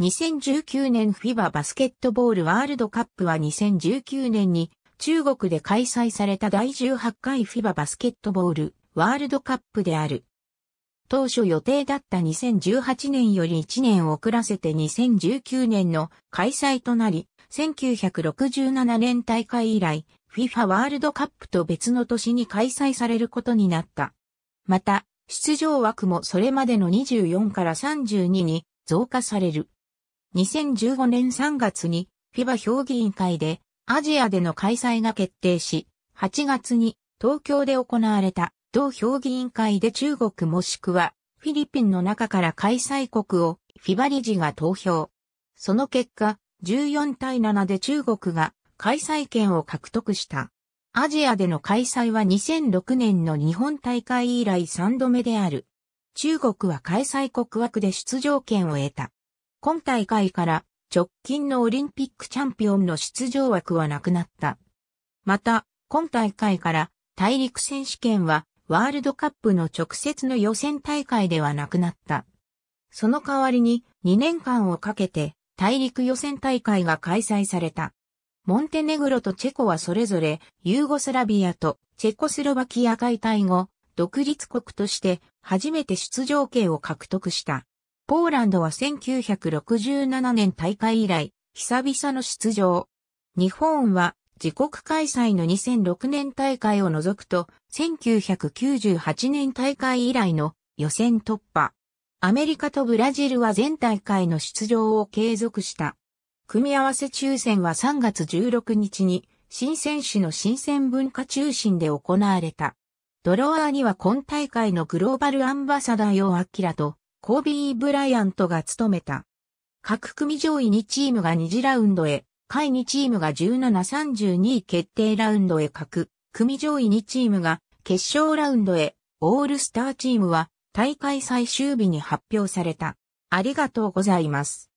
2019年 f i バ a バスケットボールワールドカップは2019年に中国で開催された第18回 f i バ a バスケットボールワールドカップである。当初予定だった2018年より1年遅らせて2019年の開催となり、1967年大会以来、FIFA ワールドカップと別の年に開催されることになった。また、出場枠もそれまでの24から32に増加される。2015年3月に FIBA 評議員会でアジアでの開催が決定し、8月に東京で行われた同評議員会で中国もしくはフィリピンの中から開催国を FIBA 理事が投票。その結果、14対7で中国が開催権を獲得した。アジアでの開催は2006年の日本大会以来3度目である。中国は開催国枠で出場権を得た。今大会から直近のオリンピックチャンピオンの出場枠はなくなった。また、今大会から大陸選手権はワールドカップの直接の予選大会ではなくなった。その代わりに2年間をかけて大陸予選大会が開催された。モンテネグロとチェコはそれぞれユーゴスラビアとチェコスロバキア解体後、独立国として初めて出場権を獲得した。ポーランドは1967年大会以来、久々の出場。日本は自国開催の2006年大会を除くと、1998年大会以来の予選突破。アメリカとブラジルは全大会の出場を継続した。組み合わせ抽選は3月16日に、新選手の新選文化中心で行われた。ドロワーには今大会のグローバルアンバサダーヨーアキラと、コービー・ブライアントが務めた。各組上位2チームが2次ラウンドへ、下位2チームが17-32位決定ラウンドへ各、組上位2チームが決勝ラウンドへ、オールスターチームは大会最終日に発表された。ありがとうございます。